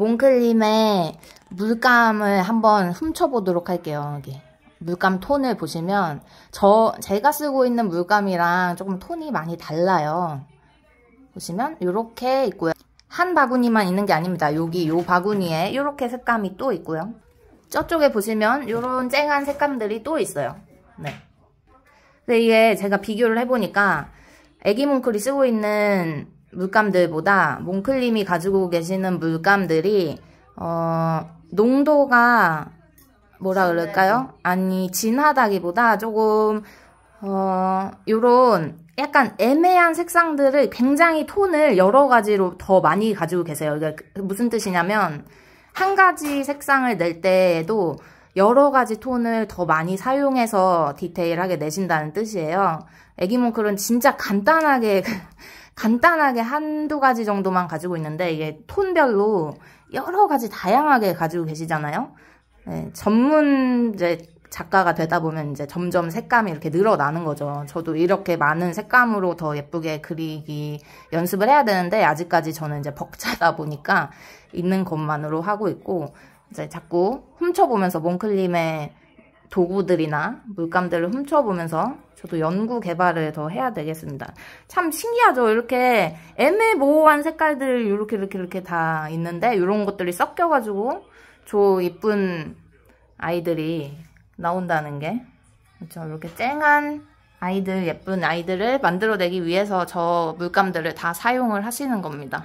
몽클림의 물감을 한번 훔쳐보도록 할게요. 여기 물감 톤을 보시면 저 제가 쓰고 있는 물감이랑 조금 톤이 많이 달라요. 보시면 이렇게 있고요. 한 바구니만 있는 게 아닙니다. 여기 요 바구니에 이렇게 색감이 또 있고요. 저쪽에 보시면 이런 쨍한 색감들이 또 있어요. 네. 근데 이게 제가 비교를 해보니까 애기 몽클이 쓰고 있는 물감들보다 몽클님이 가지고 계시는 물감들이 어, 농도가 뭐라 그럴까요? 아니 진하다기보다 조금 어, 요런 약간 애매한 색상들을 굉장히 톤을 여러 가지로 더 많이 가지고 계세요. 그러니까 무슨 뜻이냐면 한 가지 색상을 낼 때에도 여러 가지 톤을 더 많이 사용해서 디테일하게 내신다는 뜻이에요. 애기몽클은 진짜 간단하게 그 간단하게 한두 가지 정도만 가지고 있는데 이게 톤별로 여러 가지 다양하게 가지고 계시잖아요. 네, 전문 이제 작가가 되다 보면 이제 점점 색감이 이렇게 늘어나는 거죠. 저도 이렇게 많은 색감으로 더 예쁘게 그리기 연습을 해야 되는데 아직까지 저는 이제 벅차다 보니까 있는 것만으로 하고 있고 이제 자꾸 훔쳐보면서 몽클림의 도구들이나 물감들을 훔쳐보면서 저도 연구 개발을 더 해야 되겠습니다. 참 신기하죠? 이렇게 애매모호한 색깔들 이렇게 이렇게 이렇게 다 있는데 이런 것들이 섞여가지고 저 이쁜 아이들이 나온다는 게 그렇죠? 이렇게 쨍한 아이들 예쁜 아이들을 만들어내기 위해서 저 물감들을 다 사용을 하시는 겁니다.